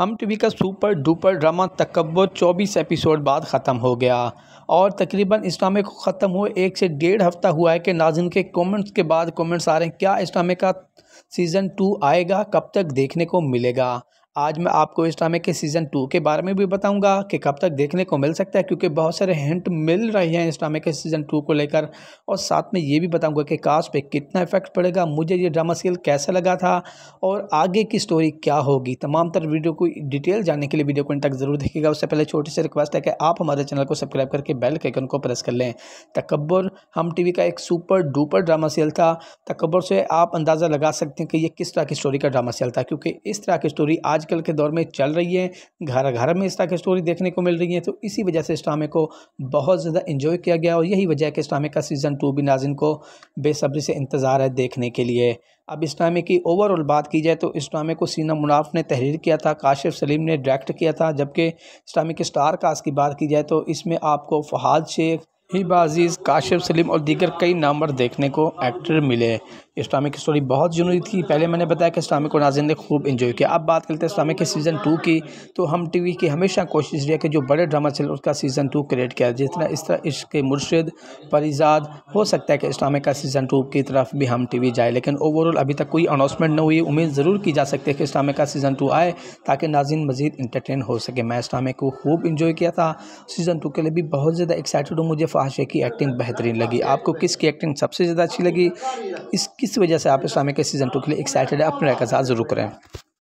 हम टीवी का super duper drama तकबर 24 एपिसोड बाद ख़त्म हो गया और तकरीबन इस ड्रामे को ख़त्म हुए एक से डेढ़ हफ्ता हुआ है कि नाजिन के कमेंट्स के बाद कमेंट्स आ रहे हैं क्या इस ड्रामे का सीज़न टू आएगा कब तक देखने को मिलेगा आज मैं आपको इस ड्रामे के सीज़न टू के बारे में भी बताऊंगा कि कब तक देखने को मिल सकता है क्योंकि बहुत सारे हिंट मिल रहे हैं इस ड्रामे के सीज़न टू को लेकर और साथ में ये भी बताऊंगा कि कास्ट पे कितना इफेक्ट पड़ेगा मुझे ये ड्रामा सीरियल कैसा लगा था और आगे की स्टोरी क्या होगी तमाम तर वीडियो को डिटेल जानने के लिए वीडियो को तक ज़रूर देखिएगा उससे पहले छोटी सी रिक्वेस्ट है कि आप हमारे चैनल को सब्सक्राइब करके बेल के आइकन को प्रेस कर लें तकबर हम टी का एक सुपर डुपर ड्रामा सीरियल था तकबर से आप अंदाज़ा लगा सकते हैं कि ये किस तरह की स्टोरी का ड्रामा सीरियल था क्योंकि इस तरह की स्टोरी आज आजकल के दौर में चल रही है घर घर में इस तरह की स्टोरी देखने को मिल रही है तो इसी वजह से इस ड्रामे को बहुत ज़्यादा इंजॉय किया गया और यही वजह है कि इस ड्रामे का सीज़न टू भी नाजिन को बेसब्री से इंतज़ार है देखने के लिए अब इस ड्रामे की ओवरऑल बात की जाए तो इस ड्रामे को सीना मुनाफ ने तहरीर किया था काशिफ सलीम ने डायरेक्ट किया था जबकि इस ड्रामे के स्टार कास्ट की बात की जाए तो इसमें आपको फहाद शेख हिबाजीज़ अजीज़ काशिफ सलीम और दीगर कई नामवर देखने को एक्टर मिले इस्लामिक स्टोरी बहुत ज़रूरी थी पहले मैंने बताया कि इस्लामिक को नाजिन ने खूब इन्जॉय किया अब बात करते हैं इस्लामिक के सीज़न टू की तो हम टी वी की हमेशा कोशिश रही है कि जो बड़े ड्रामा चल उसका सीज़न टू क्रिएट किया जिस तरह इस तरह इश्क मुर्शद परिजाद हो सकता है कि इस्लामिक का सीज़न टू की तरफ भी हम टी वी जाए लेकिन ओवरऑल अभी तक कोई अनाउंसमेंट न हुई उम्मीद ज़रूर की जा सकती है कि इस्लामिक का सीज़न टू आए ताकि नाजिन मजीद इंटरटेन हो सके मैं इस्लामिक को खूब इन्जॉय किया था सीज़न टू के लिए भी बहुत ज़्यादा एक्साइटेड हूँ मुझे फाशे की एक्टिंग बेहतरीन लगी आपको किसकी एक्टिंग सबसे ज़्यादा अच्छी लगी इस किस इस वजह से आप इस्लामिक सीज़न टू के लिए एक्साइटेड अपने का साथ ज़रूर करें